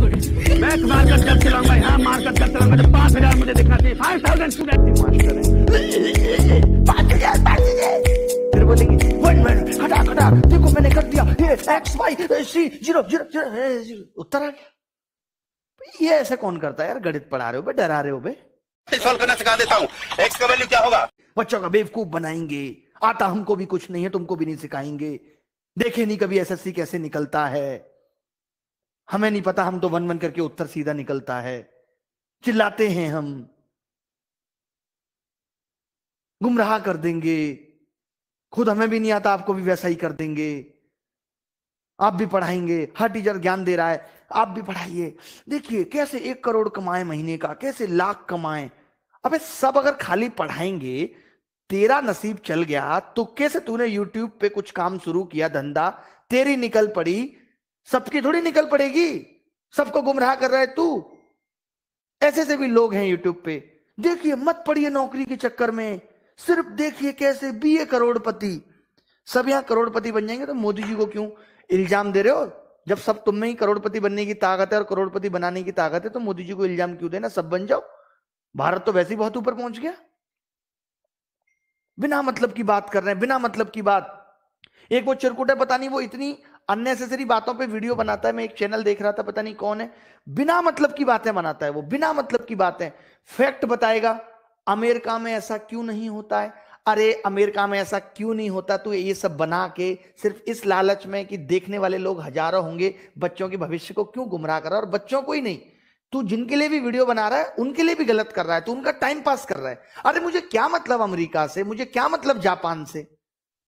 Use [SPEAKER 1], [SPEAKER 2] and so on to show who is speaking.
[SPEAKER 1] मैं चलाऊं भाई हाँ चलाऊं हजार मुझे फाइव थाउजेंड स्टूडेंट हजार हजार फिर बोलेंगे वन वन खटा खटा देखो मैंने कर दिया ये X Y C zero zero zero उत्तर आ गया ये ऐसे कौन करता है यार गणित पढ़ा रहे हो बे डरा रहे हो बे सॉल्व करना सिखा देता हूँ एक्स का वैल्यू क्या होगा बच्चों का बेवकूफ बनाएंगे आता हमको भी कुछ नहीं है तुमको भी नहीं सिखाएंगे देखे नहीं कभी एसएससी कैसे निकलता है हमें नहीं पता हम तो वन वन करके उत्तर सीधा निकलता है चिल्लाते हैं हम गुमराह कर देंगे खुद हमें भी नहीं आता आपको भी वैसा ही कर देंगे आप भी पढ़ाएंगे हर टीचर ज्ञान दे रहा है आप भी पढ़ाइए देखिए कैसे एक करोड़ कमाए महीने का कैसे लाख कमाए अबे सब अगर खाली पढ़ाएंगे तेरा नसीब चल गया तो कैसे तूने यूट्यूब पे कुछ काम शुरू किया धंधा तेरी निकल पड़ी सबकी थोड़ी निकल पड़ेगी सबको गुमराह कर रहा है तू ऐसे से भी लोग हैं यूट्यूब पे देखिए मत पड़िए नौकरी के चक्कर में सिर्फ देखिए कैसे बी ए करोड़पति सब यहां करोड़पति बन जाएंगे तो मोदी जी को क्यों इल्जाम दे रहे हो जब सब तुम में ही करोड़पति बनने की ताकत है और करोड़पति बनाने की ताकत है तो मोदी जी को इल्जाम क्यों देना सब बन जाओ भारत तो वैसे ही बहुत ऊपर पहुंच गया बिना मतलब की बात कर रहे हैं बिना मतलब की बात एक वो चिरकुट है पता नहीं वो इतनी अननेसेसरी बातों पे वीडियो बनाता है मैं एक चैनल देख रहा था पता नहीं कौन है बिना मतलब की बातें बनाता है वो बिना मतलब की बातें फैक्ट बताएगा अमेरिका में ऐसा क्यों नहीं होता है अरे अमेरिका में ऐसा क्यों नहीं होता तू तो ये सब बना के सिर्फ इस लालच में कि देखने वाले लोग हजारों होंगे बच्चों के भविष्य को क्यों गुमराह कर रहा है और बच्चों को ही नहीं तू जिनके लिए भी वीडियो बना रहा है उनके लिए भी गलत कर रहा है तू उनका टाइम पास कर रहा है अरे मुझे क्या मतलब अमेरिका से मुझे क्या मतलब जापान से